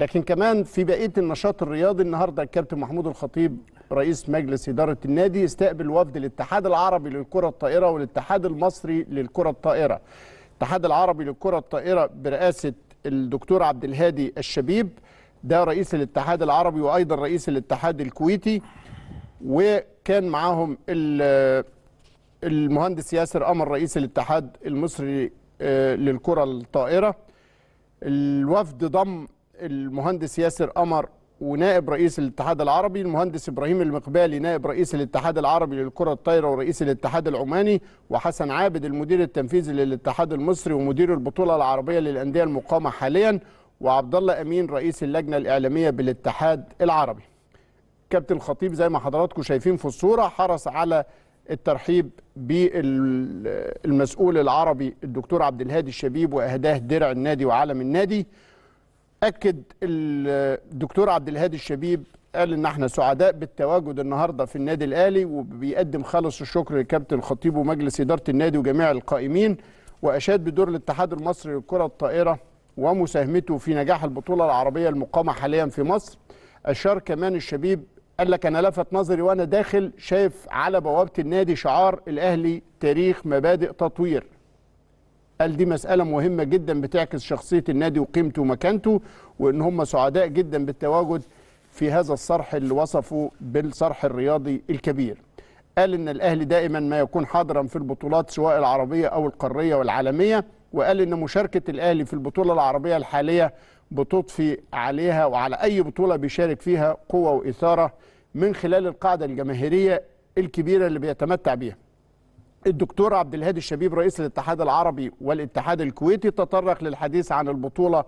لكن كمان في بقيه النشاط الرياضي النهارده الكابتن محمود الخطيب رئيس مجلس اداره النادي استقبل وفد الاتحاد العربي للكره الطائره والاتحاد المصري للكره الطائره. الاتحاد العربي للكره الطائره برئاسه الدكتور عبد الهادي الشبيب ده رئيس الاتحاد العربي وايضا رئيس الاتحاد الكويتي وكان معاهم المهندس ياسر قمر رئيس الاتحاد المصري آه، للكره الطائره. الوفد ضم المهندس ياسر قمر ونائب رئيس الاتحاد العربي المهندس ابراهيم المقبالي نائب رئيس الاتحاد العربي للكره الطايره ورئيس الاتحاد العماني وحسن عابد المدير التنفيذي للاتحاد المصري ومدير البطوله العربيه للانديه المقامه حاليا وعبد الله امين رئيس اللجنه الاعلاميه بالاتحاد العربي كابتن خطيب زي ما حضراتكم شايفين في الصوره حرص على الترحيب بالمسؤول العربي الدكتور عبد الهادي الشبيب واهداه درع النادي وعلم النادي اكد الدكتور عبد الهادي الشبيب قال ان احنا سعداء بالتواجد النهارده في النادي الاهلي وبيقدم خالص الشكر لكابتن الخطيب ومجلس اداره النادي وجميع القائمين واشاد بدور الاتحاد المصري للكره الطائره ومساهمته في نجاح البطوله العربيه المقامه حاليا في مصر اشار كمان الشبيب قال لك انا لفت نظري وانا داخل شايف على بوابه النادي شعار الاهلي تاريخ مبادئ تطوير قال دي مسألة مهمة جدا بتعكس شخصية النادي وقيمته ومكانته وإن هم سعداء جدا بالتواجد في هذا الصرح اللي وصفه بالصرح الرياضي الكبير قال إن الأهلي دائما ما يكون حاضرا في البطولات سواء العربية أو القارية والعالمية وقال إن مشاركة الأهلي في البطولة العربية الحالية بتضفي عليها وعلى أي بطولة بيشارك فيها قوة وإثارة من خلال القاعدة الجماهيرية الكبيرة اللي بيتمتع بيها الدكتور عبد الهادي الشبيب رئيس الاتحاد العربي والاتحاد الكويتي تطرق للحديث عن البطولة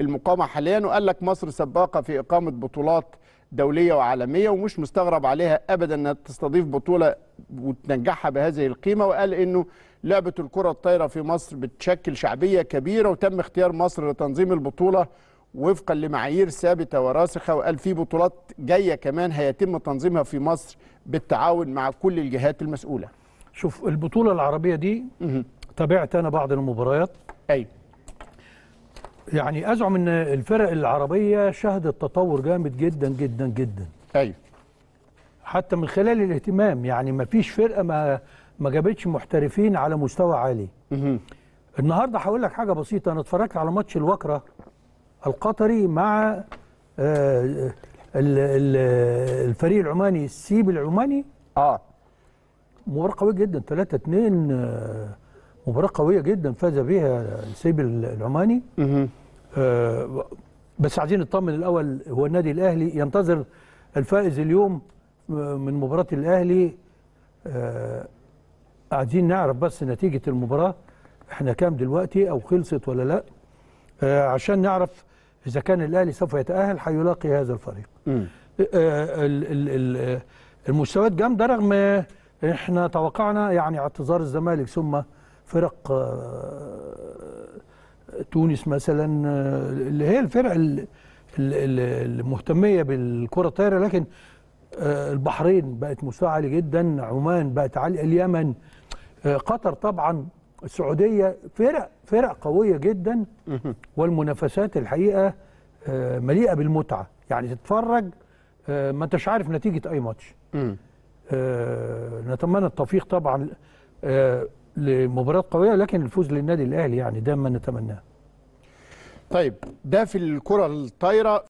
المقامة حاليا وقال لك مصر سباقة في إقامة بطولات دولية وعالمية ومش مستغرب عليها أبدا أنها تستضيف بطولة وتنجحها بهذه القيمة وقال أنه لعبة الكرة الطايرة في مصر بتشكل شعبية كبيرة وتم اختيار مصر لتنظيم البطولة وفقا لمعايير ثابتة وراسخة وقال في بطولات جاية كمان هيتم تنظيمها في مصر بالتعاون مع كل الجهات المسؤولة شوف البطوله العربيه دي تابعت انا بعض المباريات ايوه يعني ازعم ان الفرق العربيه شهدت تطور جامد جدا جدا جدا ايوه حتى من خلال الاهتمام يعني ما فيش فرقه ما ما جابتش محترفين على مستوى عالي النهارده هقول لك حاجه بسيطه انا اتفرجت على ماتش الوكره القطري مع آه، الفريق العماني السيب العماني اه مباراة قوية جدا 3 2 آه، مباراة قوية جدا فاز بها نسيب العماني آه بس عايزين نطمن الأول هو النادي الأهلي ينتظر الفائز اليوم آه، من مباراة الأهلي آه عايزين نعرف بس نتيجة المباراة احنا كام دلوقتي أو خلصت ولا لا آه عشان نعرف إذا كان الأهلي سوف يتأهل حيلاقي هذا الفريق آه، المستويات جامدة رغم احنا توقعنا يعني اعتذار الزمالك ثم فرق آه، تونس مثلا آه، اللي هي الفرق المهتميه بالكره الطايره لكن آه، البحرين بقت مستوى جدا عمان بقت عاليه اليمن قطر طبعا السعوديه فرق فرق قويه جدا والمنافسات الحقيقه مليئه بالمتعه يعني تتفرج ما انتش عارف نتيجه اي ماتش آه، نتمنى التوفيق طبعا آه، لمباراه قويه لكن الفوز للنادي الاهلي يعني ده ما نتمناه طيب ده في الكره الطايره